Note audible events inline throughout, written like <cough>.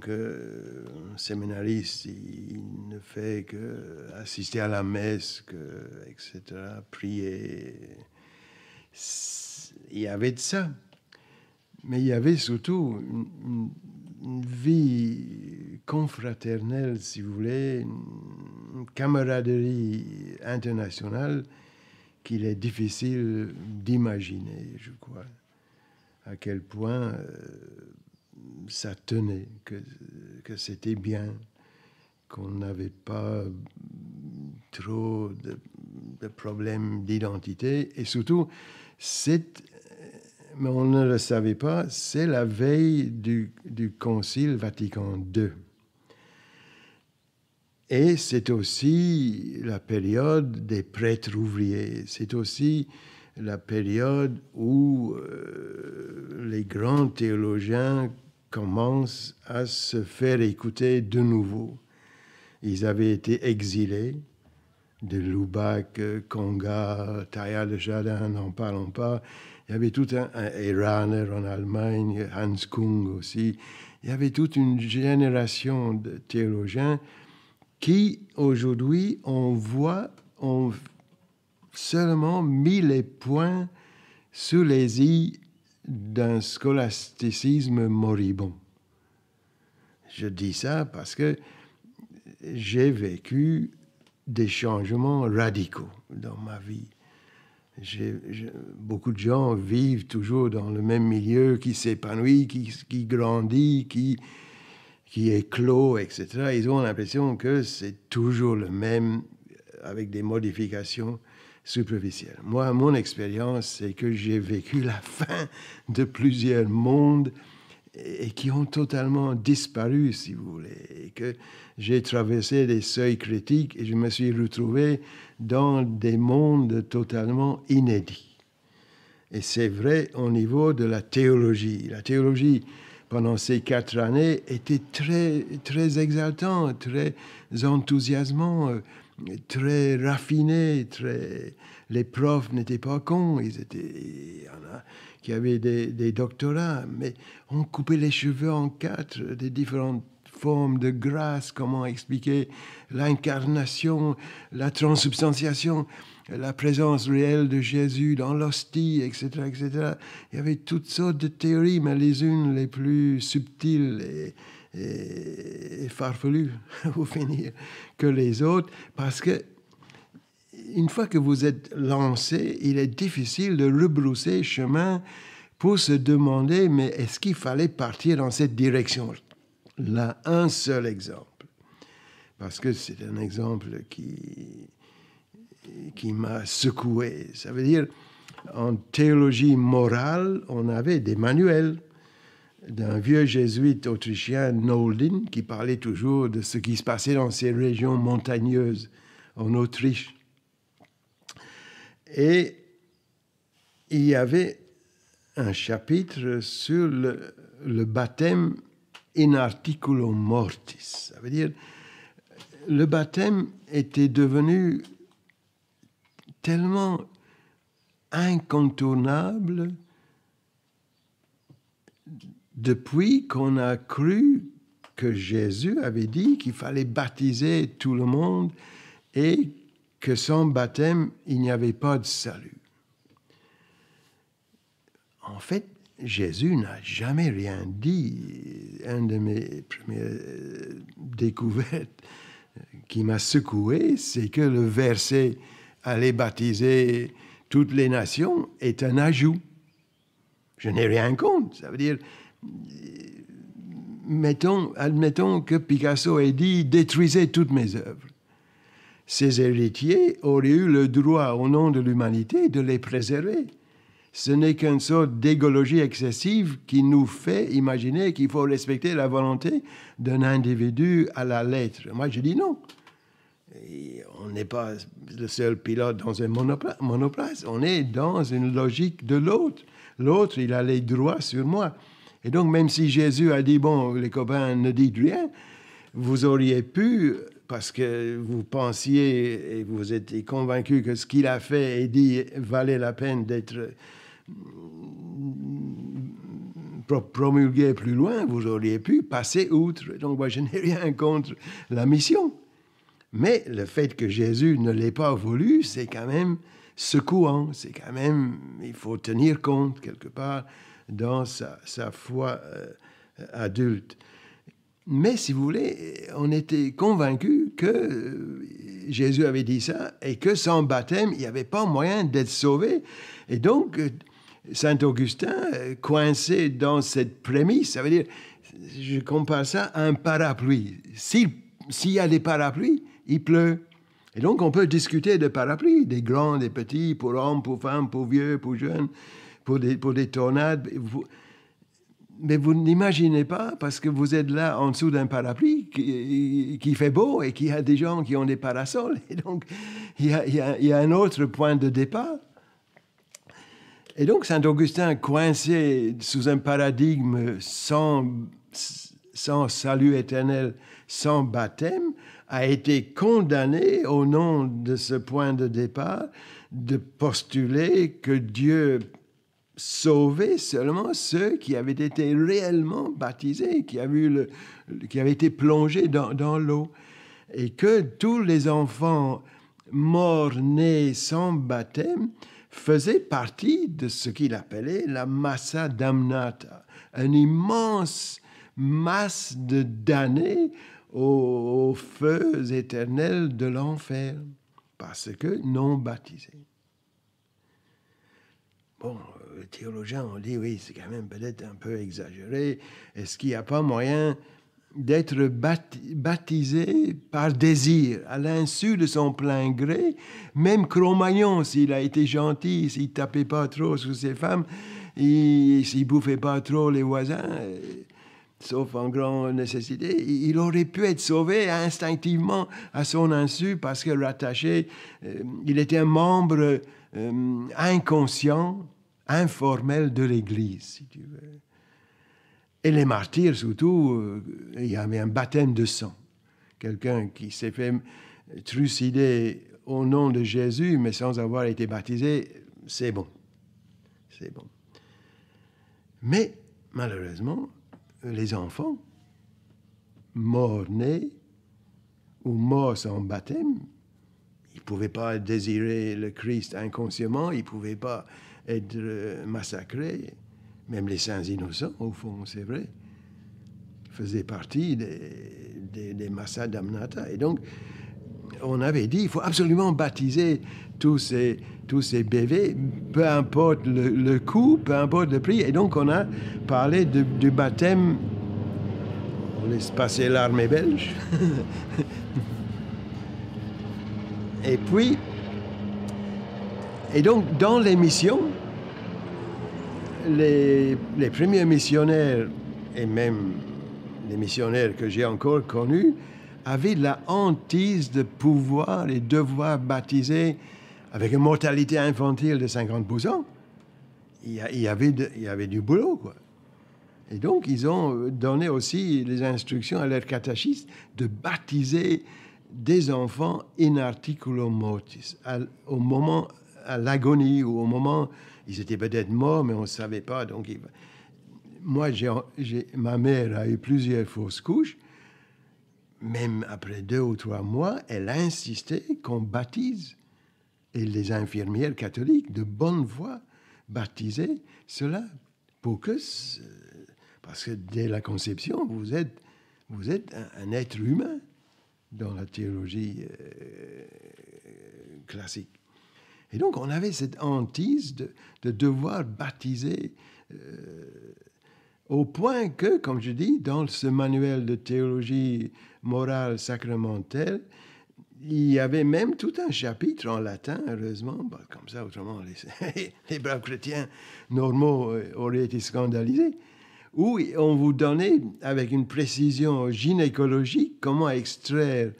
que un séminariste, il ne fait que assister à la messe, que, etc., prier. Il y avait de ça. Mais il y avait surtout une, vie confraternelle, si vous voulez, une camaraderie internationale qu'il est difficile d'imaginer, je crois. À quel point. Euh, ça tenait, que, que c'était bien, qu'on n'avait pas trop de, problèmes d'identité. Et surtout, c'est, mais on ne le savait pas, c'est la veille du, du Concile Vatican II. Et c'est aussi la période des prêtres ouvriers. C'est aussi la période où euh, les grands théologiens commence à se faire écouter de nouveau. Ils avaient été exilés de Lubac, Conga, Taya de Jardin, n'en parlons pas. Il y avait tout un, un en Allemagne, Hans Kung aussi. Il y avait toute une génération de théologiens qui, aujourd'hui, on voit, ont seulement mis les points sous les i d'un scolasticisme moribond. Je dis ça parce que j'ai vécu des changements radicaux dans ma vie. beaucoup de gens vivent toujours dans le même milieu, qui s'épanouit, qui, grandit, qui, qui etc. Ils ont l'impression que c'est toujours le même, avec des modifications superficielle. Moi, mon expérience, c'est que j'ai vécu la fin de plusieurs mondes et qui ont totalement disparu, si vous voulez, et que j'ai traversé des seuils critiques et je me suis retrouvé dans des mondes totalement inédits. Et c'est vrai au niveau de la théologie. La théologie, pendant ces quatre années, était très, très exaltante, très enthousiasmante très raffiné, très... Les profs n'étaient pas cons, ils étaient... Il y en a qui avaient des, doctorats, mais on coupait les cheveux en quatre, des différentes formes de grâce, comment expliquer l'incarnation, la transubstantiation, la présence réelle de Jésus dans l'hostie, etc., etc. Il y avait toutes sortes de théories, mais les unes les plus subtiles et et, farfelu vous <laughs> finir que les autres, parce que une fois que vous êtes lancé, il est difficile de rebrousser chemin pour se demander, mais est-ce qu'il fallait partir dans cette direction Là, un seul exemple, parce que c'est un exemple qui, qui m'a secoué. Ça veut dire, en théologie morale, on avait des manuels d'un vieux jésuite autrichien, Noldin, qui parlait toujours de ce qui se passait dans ces régions montagneuses en Autriche. Et il y avait un chapitre sur le, baptême in articulo mortis. Ça veut dire, le baptême était devenu tellement incontournable depuis qu'on a cru que Jésus avait dit qu'il fallait baptiser tout le monde et que sans baptême, il n'y avait pas de salut. En fait, Jésus n'a jamais rien dit. Une de mes premières euh, découvertes euh, qui m'a secoué, c'est que le verset Allez baptiser toutes les nations est un ajout. Je n'ai rien contre. Ça veut dire, mettons, admettons que Picasso ait dit détruisez toutes mes œuvres. Ses héritiers auraient eu le droit, au nom de l'humanité, de les préserver. Ce n'est qu'une sorte d'égologie excessive qui nous fait imaginer qu'il faut respecter la volonté d'un individu à la lettre. Moi, je dis non. on n'est pas le seul pilote dans un monoplace, on est dans une logique de l'autre. L'autre, il a les droits sur moi. Et donc, même si Jésus a dit, bon, les copains, ne dites rien, vous auriez pu, parce que vous pensiez et vous étiez convaincu que ce qu'il a fait et dit valait la peine d'être mm, promulgué plus loin, vous auriez pu passer outre. Donc, moi, je n'ai rien contre la mission. Mais le fait que Jésus ne l'ait pas voulu, c'est quand même secouant, c'est quand même, il faut tenir compte quelque part dans sa, foi euh, adulte. Mais si vous voulez, on était convaincu que euh, Jésus avait dit ça et que sans baptême, il n'y avait pas moyen d'être sauvé. Et donc, euh, Saint Augustin, coincé dans cette prémisse, ça veut dire, je compare ça à un parapluie. S'il, s'il y a des parapluies, il pleut. Et donc, on peut discuter de parapluies, des grands, des petits, pour hommes, pour femmes, pour vieux, pour jeunes pour des, pour tornades. Vous, mais vous n'imaginez pas, parce que vous êtes là en dessous d'un parapluie qui, qui, fait beau et qui a des gens qui ont des parasols. Et donc, il y a, y a, y a un autre point de départ. Et donc, Saint-Augustin, coincé sous un paradigme sans, sans salut éternel, sans baptême, a été condamné au nom de ce point de départ de postuler que Dieu sauver seulement ceux qui avaient été réellement baptisés, qui avaient, été plongés dans, l'eau. Et que tous les enfants morts nés sans baptême faisaient partie de ce qu'il appelait la massa damnata, une immense masse de damnés aux feux éternels de l'enfer, parce que non baptisés. Bon, les euh, théologiens ont dit, oui, c'est quand même peut-être un peu exagéré. Est-ce qu'il n'y a pas moyen d'être baptisé par désir, à l'insu de son plein gré, même Cro-Magnon, s'il a été gentil, s'il tapait pas trop sur ses femmes, s'il bouffait pas trop les voisins, euh, sauf en grande nécessité, il aurait pu être sauvé instinctivement à son insu parce qu'il rattaché, euh, il était un membre euh, inconscient, informel de l'Église, si tu veux. Et les martyrs, surtout, euh, il y avait un baptême de sang. Quelqu'un qui s'est fait trucider au nom de Jésus, mais sans avoir été baptisé, c'est bon. C'est bon. Mais, malheureusement, les enfants morts-nés ou morts sans baptême. Ils ne pouvaient pas désirer le Christ inconsciemment, ils ne pouvaient pas être euh, massacrés. Même les saints innocents, au fond, c'est vrai, faisaient partie des, des, des damnata. Et donc, on avait dit, il faut absolument baptiser tous ces, tous ces bébés, peu importe le, coût, peu importe le prix. Et donc, on a parlé du baptême, on laisse passer l'armée belge. <laughs> et puis, et donc, dans les missions, les, les premiers missionnaires, et même les missionnaires que j'ai encore connus, avait la hantise de pouvoir et devoir baptiser avec une mortalité infantile de 50%. Il y, avait il y avait du boulot, quoi. Et donc, ils ont euh, donné aussi les instructions à leurs catéchistes de baptiser des enfants in articulo mortis, au moment, à l'agonie, ou au moment, ils étaient peut-être morts, mais on ne savait pas. Donc, moi, ma mère a eu plusieurs fausses couches même après deux ou trois mois, elle a insisté qu'on baptise. Et les infirmières catholiques de bonne foi baptisaient cela pour que... Parce que dès la conception, vous êtes, vous êtes un, être humain dans la théologie euh, classique. Et donc on avait cette hantise de, devoir baptiser euh, au point que, comme je dis, dans ce manuel de théologie morale sacramentelle. Il y avait même tout un chapitre en latin, heureusement, bah, comme ça, autrement, les, <laughs> les, braves chrétiens normaux euh, auraient été scandalisés, où on vous donnait, avec une précision gynécologique, comment extraire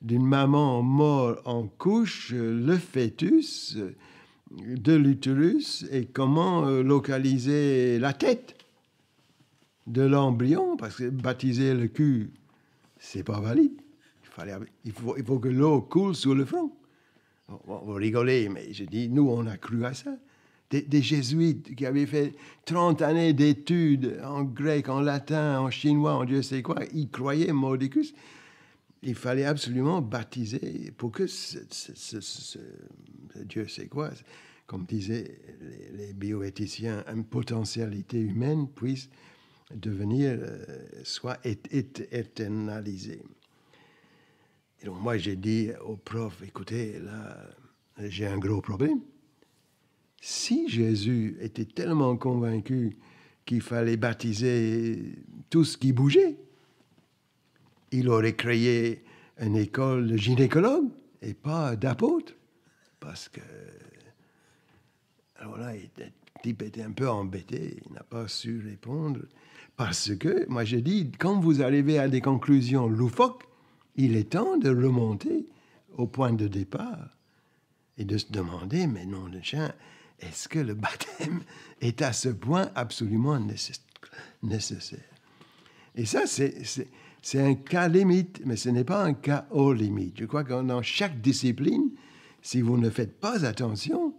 d'une maman morte en couche euh, le fœtus euh, de l'utérus et comment localiser la tête de l'embryon, parce que baptiser le cul, c'est pas valide. Il, fallait, il, faut, il que l'eau coule sur le front. Vous rigolez, mais je dis, nous, on a cru à ça. Des, jésuites qui avaient fait 30 années d'études en grec, en latin, en chinois, en Dieu sait quoi, ils croyaient Mordicus. Il fallait absolument baptiser pour que ce, Dieu sait quoi, comme disaient les bioéthiciens, une potentialité humaine puisse devenir euh, soit éternalisé. Et donc moi j'ai dit au prof, écoutez, là j'ai un gros problème. Si Jésus était tellement convaincu qu'il fallait baptiser tout ce qui bougeait, il aurait créé une école de gynécologues et pas d'apôtres. Parce que... Alors là, le type était un peu embêté, il n'a pas su répondre. Parce que, moi je dis, quand vous arrivez à des conclusions loufoques, il est temps de remonter au point de départ et de se demander, mais non le chien, est-ce que le baptême <laughs> est à ce point absolument nécessaire Et ça, c'est un cas limite, mais ce n'est pas un cas hors limite. Je crois que dans chaque discipline, si vous ne faites pas attention,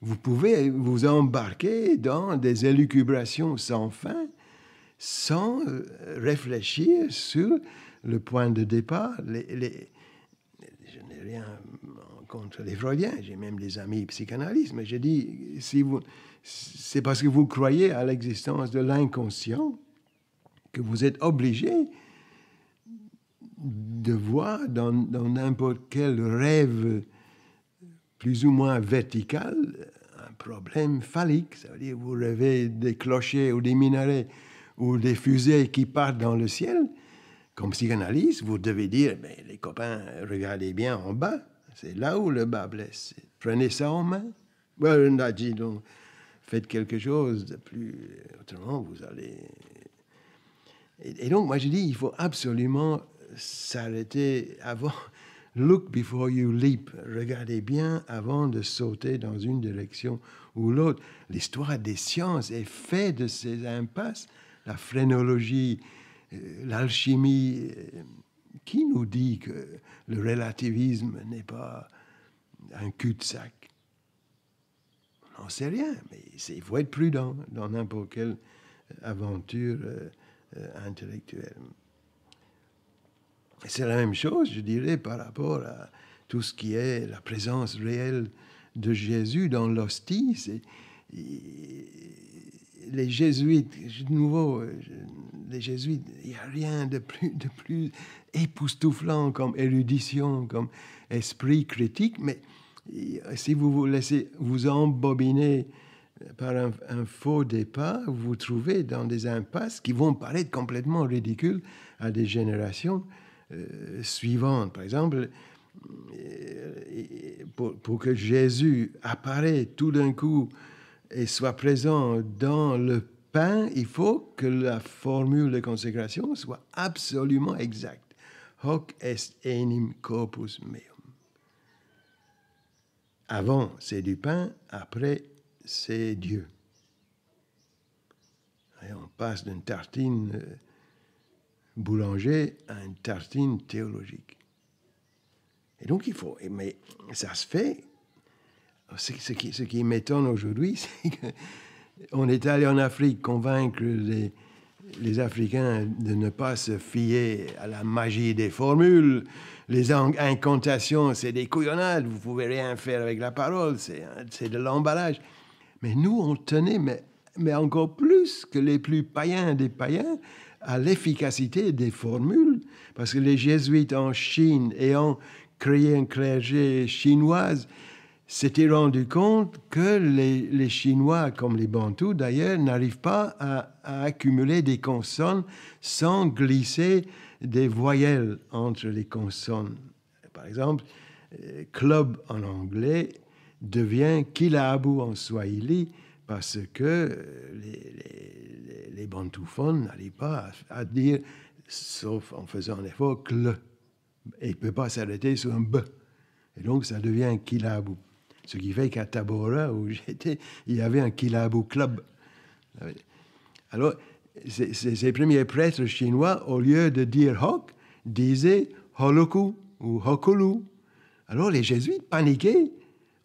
vous pouvez vous embarquer dans des élucubrations sans fin sans euh, réfléchir sur le point de départ. je n'ai rien contre les Freudiens, j'ai même des amis psychanalystes, mais je dis, si vous, c'est parce que vous croyez à l'existence de l'inconscient que vous êtes obligé de voir dans, n'importe quel rêve plus ou moins vertical un problème phallique. Ça veut dire vous rêvez des clochers ou des minarets ou des fusées qui partent dans le ciel, comme psychanalyste, vous devez dire, mais ben, les copains, regardez bien en bas, c'est là où le bas blesse. Prenez ça en main. Well, on a dit, donc, faites quelque chose de plus... Autrement, vous allez... Et, et donc, moi, je dis, il faut absolument s'arrêter avant... Look before you leap. Regardez bien avant de sauter dans une direction ou l'autre. L'histoire des sciences est faite de ces impasses la phrénologie, euh, l'alchimie, euh, qui nous dit que le relativisme n'est pas un cul-de-sac On n'en sait rien, mais il faut être prudent dans n'importe quelle aventure euh, intellectuelle. C'est la même chose, je dirais, par rapport à tout ce qui est la présence réelle de Jésus dans l'hostie les jésuites, de nouveau, euh, les jésuites, il n'y a rien de plus, de plus époustouflant comme érudition, comme esprit critique, mais euh, si vous vous laissez vous embobiner euh, par un, faux départ, vous vous trouvez dans des impasses qui vont paraître complètement ridicules à des générations suivantes. Par exemple, pour, que Jésus apparaisse tout d'un coup et soit présent dans le pain, il faut que la formule de consécration soit absolument exacte. Hoc est enim corpus meum. Avant, c'est du pain, après, c'est Dieu. Et on passe d'une tartine euh, boulanger à une tartine théologique. Et donc il faut, mais ça se fait ce, qui, m'étonne aujourd'hui, <laughs> c'est qu'on est allé en Afrique convaincre les, Africains de ne pas se fier à la magie des formules. Les incantations, c'est des couillonnades, vous pouvez rien faire avec la parole, c'est de l'emballage. Mais nous, on tenait, mais, mais encore plus que les plus païens des païens, à l'efficacité des formules, parce que les jésuites en Chine ayant créé un clergé chinoise, s'était rendu compte que les, Chinois, comme les Bantous d'ailleurs, n'arrivent pas à, accumuler des consonnes sans glisser des voyelles entre les consonnes. Par exemple, euh, club en anglais devient kilabu en swahili parce que euh, les, Bantouphones les n'arrivent pas à, dire, sauf en faisant un effort, Et ne peut pas s'arrêter sur un b. Et donc ça devient kilabu. Ce qui fait qu'à Tabora, où <laughs> j'étais, il y avait un Kilabu Club. Alors, ces, premiers prêtres chinois, au lieu de dire Hok, disaient Holoku ou Hokulu. Alors, les jésuites paniqués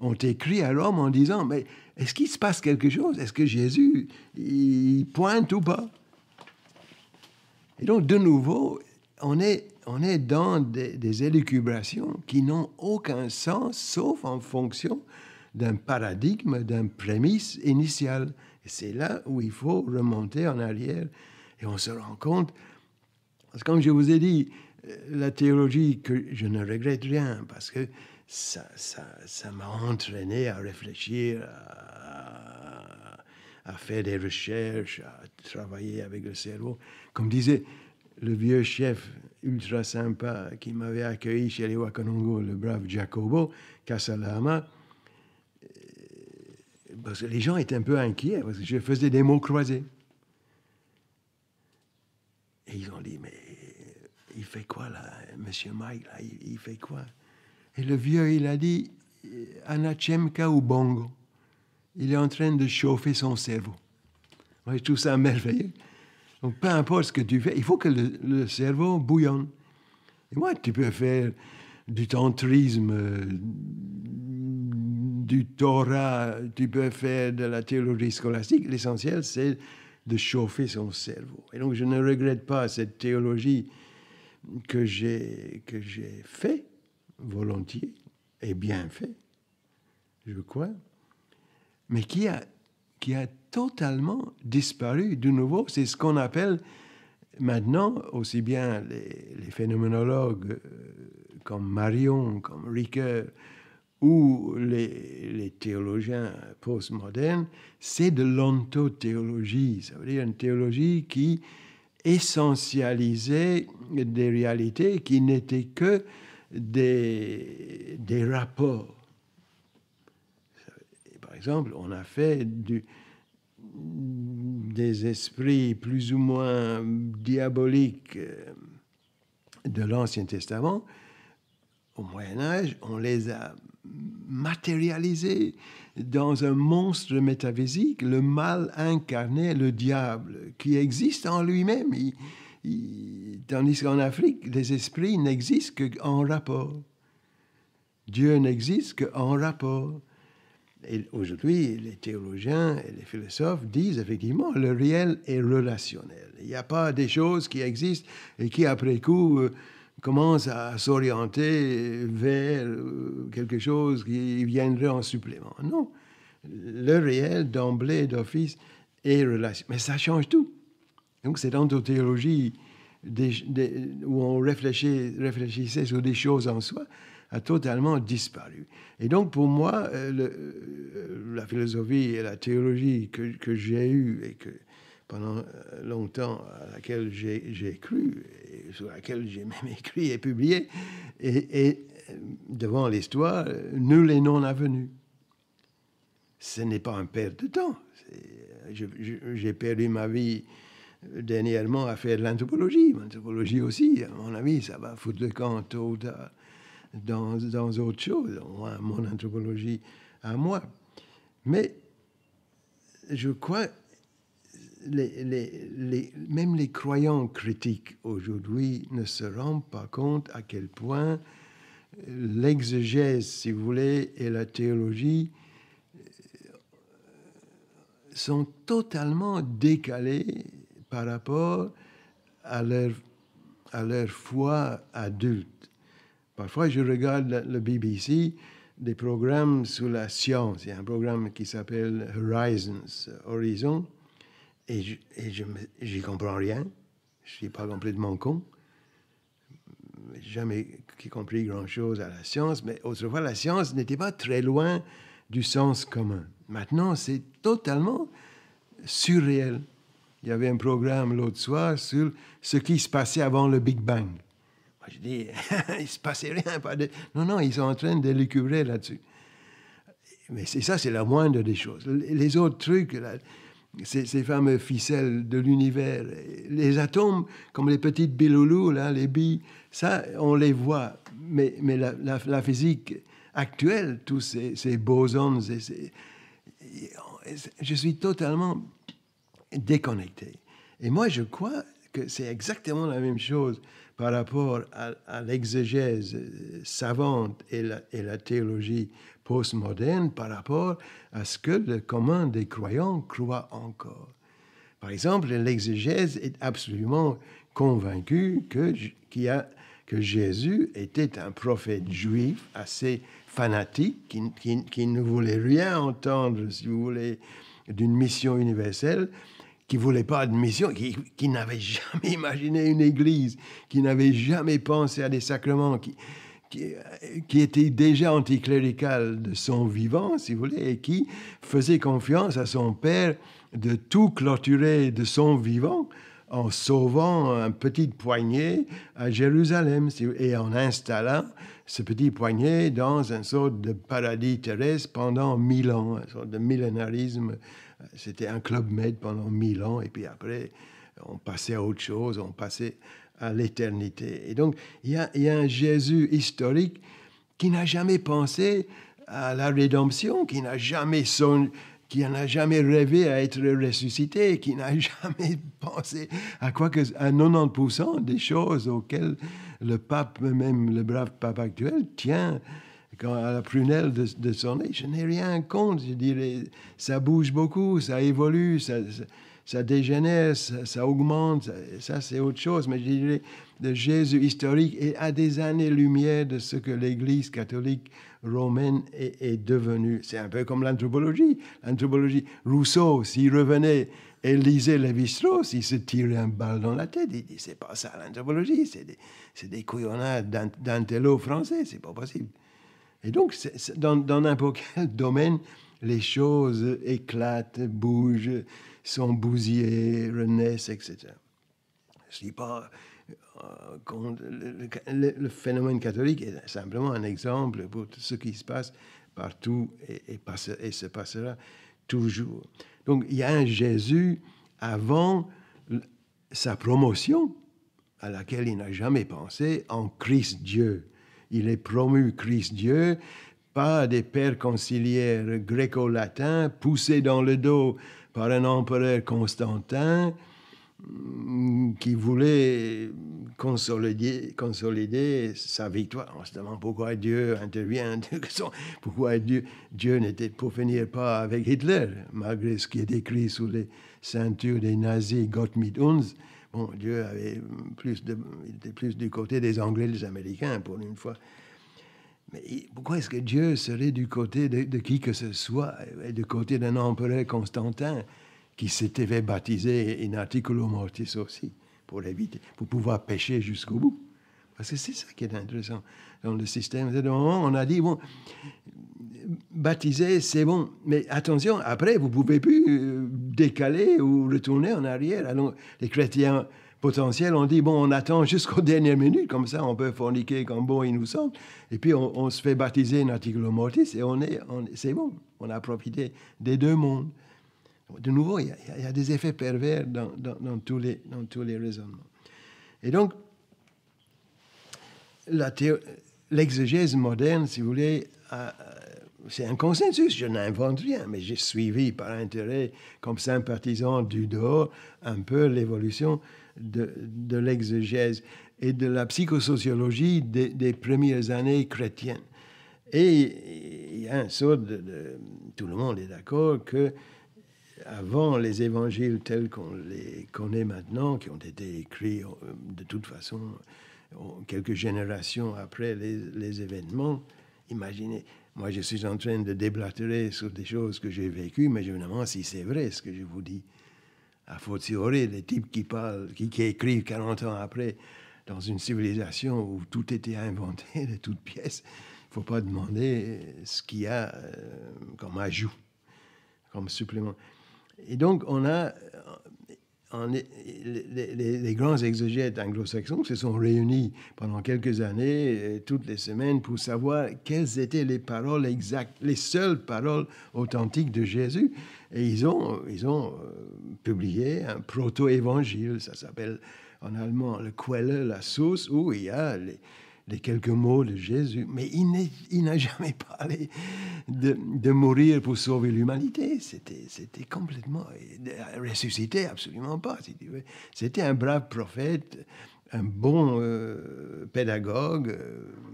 ont écrit à Rome en disant Mais est-ce qu'il se passe quelque chose Est-ce que Jésus, il pointe ou pas Et donc, de nouveau, on est, on est dans des, élucubrations qui n'ont aucun sens sauf en fonction d'un paradigme, d'un prémisse initial. Et c'est là où il faut remonter en arrière. Et on se rend compte, parce comme je vous ai dit, euh, la théologie, que je ne regrette rien, parce que ça, ça, ça m'a entraîné à réfléchir, à, faire des recherches, à travailler avec le cerveau. Comme disait le vieux chef ultra sympa qui m'avait accueilli chez les Wakanongo, le brave Jacobo Casalama, euh, parce que les gens étaient un peu inquiets, parce que je faisais des mots croisés. Et ils ont dit, mais il fait quoi là, monsieur Mike, il, fait quoi Et le vieux, il a dit, euh, Anachemka ou Bongo, il est en train de chauffer son cerveau. Moi, je trouve ça merveilleux. Donc, peu importe ce que tu fais, il faut que le, cerveau bouillonne. Et moi, tu peux faire du tantrisme, euh, du Torah, tu peux faire de la théologie scolastique. L'essentiel, c'est de chauffer son cerveau. Et donc, je ne regrette pas cette théologie que j'ai, que j'ai fait volontiers et bien fait, je crois, mais qui a, qui a totalement disparu. De nouveau, c'est ce qu'on appelle maintenant, aussi bien les, phénoménologues euh, comme Marion, comme Ricoeur, ou les, les théologiens postmodernes, c'est de l'ontothéologie, ça veut dire une théologie qui essentialisait des réalités qui n'étaient que des, des rapports. Par exemple, on a fait du, des esprits plus ou moins diaboliques euh, de l'Ancien Testament, au Moyen Âge, on les a matérialisés dans un monstre métaphysique, le mal incarné, le diable, qui existe en lui-même, tandis qu'en Afrique, les esprits n'existent qu'en rapport. Dieu n'existe qu'en rapport aujourd'hui, les théologiens et les philosophes disent effectivement le réel est relationnel. Il n'y a pas des choses qui existent et qui, après coup, euh, commencent à s'orienter vers euh, quelque chose qui viendrait en supplément. Non. Le réel, d'emblée, d'office, est relationnel. Mais ça change tout. Donc, c'est dans nos théologies où on réfléchissait sur des choses en soi a totalement disparu. Et donc pour moi, euh, le, euh, la philosophie et la théologie que, que j'ai eue et que pendant euh, longtemps à laquelle j'ai cru, et sur laquelle j'ai même <laughs> écrit et publié, et, devant l'histoire, nul et non venu Ce n'est pas un perte de temps. J'ai perdu ma vie dernièrement à faire de l'anthropologie. L'anthropologie aussi, à mon avis, ça va foutre le camp tôt ou tard dans, dans autre chose, mon anthropologie à moi. Mais je crois, les, même les croyants critiques aujourd'hui ne se rendent pas compte à quel point l'exégèse, si vous voulez, et la théologie sont totalement décalés par rapport à leur, à leur foi adulte. Parfois, je regarde le BBC, des programmes sur la science. Il y a un programme qui s'appelle Horizons, Horizon, et je n'y comprends rien. Je ne suis pas complètement con. Jamais compris grand-chose à la science, mais autrefois, la science n'était pas très loin du sens commun. Maintenant, c'est totalement surréel. Il y avait un programme l'autre soir sur ce qui se passait avant le Big Bang je dis, <laughs> il se passait rien. Pas de... Non, non, ils sont en train de l'écubrer là-dessus. Mais c'est ça, c'est la moindre des choses. Les autres trucs, ces, fameuses ficelles de l'univers, les atomes, comme les petites biloulous, là, les billes, ça, on les voit. Mais, mais la, physique actuelle, tous ces, bosons, je suis totalement déconnecté. Et moi, je crois que c'est exactement la même chose par rapport à, l'exégèse euh, savante et la, théologie postmoderne par rapport à ce que le commun des croyants croit encore. Par exemple, l'exégèse est absolument convaincue que, Jésus était un prophète juif assez fanatique, qui ne voulait rien entendre, si vous voulez, d'une mission universelle, qui ne voulait pas de mission, qui, n'avait jamais <laughs> imaginé une église, qui n'avait jamais pensé à des sacrements, qui, euh, qui, était déjà anticlérical de son vivant, si vous voulez, et qui faisait confiance à son père de tout clôturer de son vivant en sauvant un petit poignet à Jérusalem et en installant ce petit poignet dans un sorte de paradis terrestre pendant mille ans, un sorte de millénarisme c'était un club med pendant mille ans, et puis après, on passait à autre chose, on passait à l'éternité. Et donc, il y, a un Jésus historique qui n'a jamais pensé à la rédemption, qui n'a jamais qui jamais rêvé à être ressuscité, qui n'a <laughs> jamais pensé à quoi que à 90% des choses auxquelles le pape, même le brave pape actuel, tient quand à la prunelle de, son nez, je n'ai rien contre. Je dirais, ça bouge beaucoup, ça évolue, ça, dégénère, ça, augmente, ça, c'est autre chose. Mais je dirais, le Jésus historique est à des années-lumière de ce que l'Église catholique romaine est, devenue. C'est un peu comme l'anthropologie. L'anthropologie, Rousseau, s'il revenait et lisait Lévi-Strauss, il se tirait un bal dans la tête. Il dit, c'est pas ça l'anthropologie, c'est des, des couillonnades d'antello français, c'est pas possible. Et donc, dans, n'importe quel <laughs> domaine, les choses éclatent, bougent, sont bousillées, renaissent, etc. Je ne dis pas euh, le, phénomène catholique est simplement un exemple pour ce qui se passe partout et, et se passera toujours. Donc, il y a un Jésus avant sa promotion à laquelle il n'a jamais pensé en Christ Dieu il est promu Christ-Dieu pas des pères conciliaires gréco-latins, poussés dans le dos par un empereur Constantin mm, qui voulait consolider, sa victoire. On demande pourquoi Dieu intervient, <laughs> pourquoi Dieu, Dieu n'était pour finir pas avec Hitler, malgré ce qui est écrit sous les ceintures des nazis Gott mit uns. Bon, Dieu avait plus de, était plus du côté des Anglais, et des Américains, pour une fois. Mais pourquoi est-ce que Dieu serait du côté de, qui que ce soit, euh, du côté d'un empereur Constantin qui s'était fait baptiser in articulo mortis aussi, pour éviter, pour pouvoir pêcher jusqu'au bout Parce que c'est ça qui est intéressant dans le système. on a dit, bon, baptiser, c'est bon. Mais attention, après, vous pouvez plus euh, décaler ou retourner en arrière. Alors, les chrétiens potentiels ont dit, bon, on attend jusqu'aux <laughs> dernières minutes, comme ça, on peut forniquer comme bon il nous semble. Et puis, on, se fait baptiser en article mortis et on est, c'est bon. On a profité des deux mondes. De nouveau, il y, a des effets pervers dans, tous les, dans tous les raisonnements. Et donc, la théorie l'exégèse moderne, si vous voulez, euh, euh, c'est un consensus, je n'invente rien, mais j'ai suivi par intérêt, comme sympathisant du dehors, un peu l'évolution de, l'exégèse et de la psychosociologie des, premières années chrétiennes. Et il y a un sort de tout le monde est d'accord que avant les évangiles tels qu'on les connaît maintenant, qui ont été écrits euh, de toute façon quelques générations après les, événements, imaginez, moi je suis en train de déblatérer sur des choses que j'ai vécues, mais je me demande si c'est vrai ce que je vous dis. À fortiori, les types qui parlent, qui, qui, écrivent 40 ans après, dans une civilisation où tout était inventé de <laughs> toutes pièces, il ne faut pas demander ce qu'il y a euh, comme ajout, comme supplément. Et donc, on a les, grands exégètes anglo-saxons se sont réunis pendant quelques années, euh, toutes les semaines, pour savoir quelles étaient les paroles exactes, les seules paroles authentiques de Jésus. Et ils ont, ils ont euh, publié un proto-évangile, ça s'appelle en allemand le Quelle, la source, où il y a les, les quelques mots de Jésus, mais il n'a jamais parlé de, mourir pour sauver l'humanité. C'était complètement euh, ressuscité, absolument pas. C'était un brave prophète, un bon euh, pédagogue,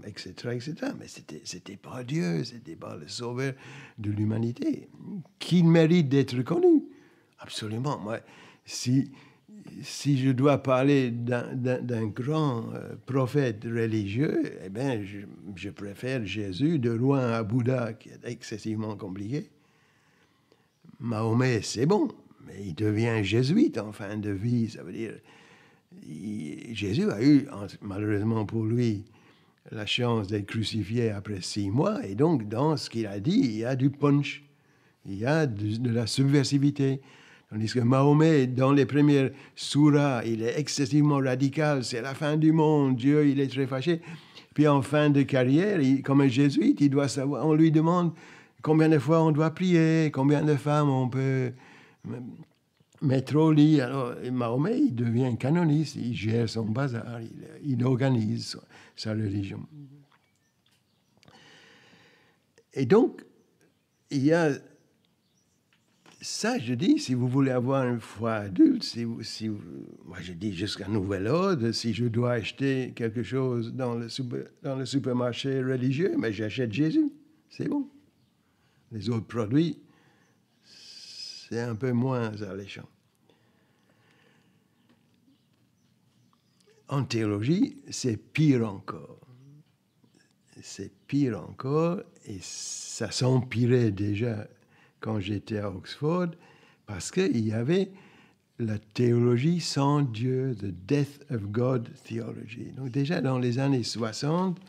etc., euh, etc. Mais c'était pas Dieu, c'était pas le sauveur de l'humanité, qui mérite d'être connu. Absolument. Moi, si si je dois parler d'un grand euh, prophète religieux, eh bien, je, préfère Jésus de loin à Bouddha, qui est excessivement compliqué. Mahomet, c'est bon, mais il devient jésuite en fin de vie. Ça veut dire, Jésus a eu, malheureusement pour lui, la chance d'être crucifié après six mois, et donc dans ce qu'il a dit, il y a du punch, il y a de la subversivité, Tandis que Mahomet, dans les premières souras, il est excessivement radical, c'est la fin du monde, Dieu, il est très fâché. Puis en fin de carrière, comme un jésuite, il doit savoir, on lui demande combien de fois on doit prier, combien de femmes on peut euh, mettre au lit. Alors Mahomet, il devient canoniste, il gère son bazar, il, il organise sa religion. Et donc, il y a ça, je dis, si vous voulez avoir une foi adulte, si, si moi je dis jusqu'à nouvel ordre, si je dois acheter quelque chose dans le, dans le supermarché religieux, mais j'achète Jésus, c'est bon. Les autres produits, c'est un peu moins alléchant. En théologie, c'est pire encore. C'est pire encore et ça s'empirait déjà quand j'étais à Oxford, parce qu'il y avait la théologie sans Dieu, the death of God theology. Donc déjà dans les années 60,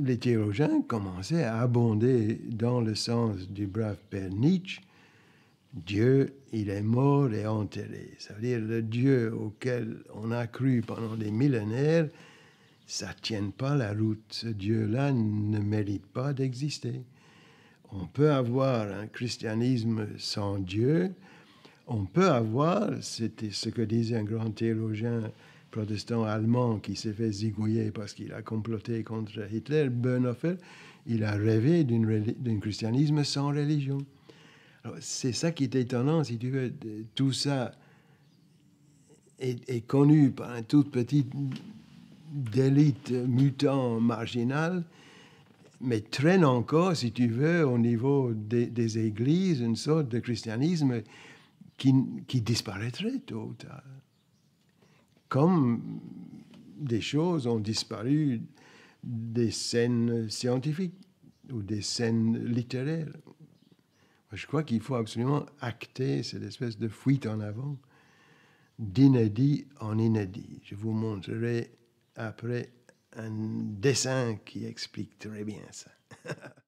les théologiens commençaient à abonder dans le sens du brave père Nietzsche, Dieu, il est mort et enterré. Ça veut dire le Dieu auquel on a cru pendant des millénaires, ça ne tient pas la route. Ce Dieu-là ne mérite pas d'exister on peut avoir un christianisme sans Dieu, on peut avoir, c'était ce que disait un grand théologien protestant allemand qui s'est fait zigouiller parce qu'il a comploté contre Hitler, Bonhoeffer, il a rêvé d'un christianisme sans religion. C'est ça qui est étonnant, si tu veux, tout ça est, connu par un toute petite d'élite mutant marginale mais traîne encore, si tu veux, au niveau des, églises, une sorte de christianisme qui, qui, disparaîtrait tôt ou tard. Comme des choses ont disparu des scènes scientifiques ou des scènes littéraires. Je crois qu'il faut absolument acter cette espèce de fuite en avant d'inédit en inédit. Je vous montrerai après un dessin qui explique très bien ça. <laughs>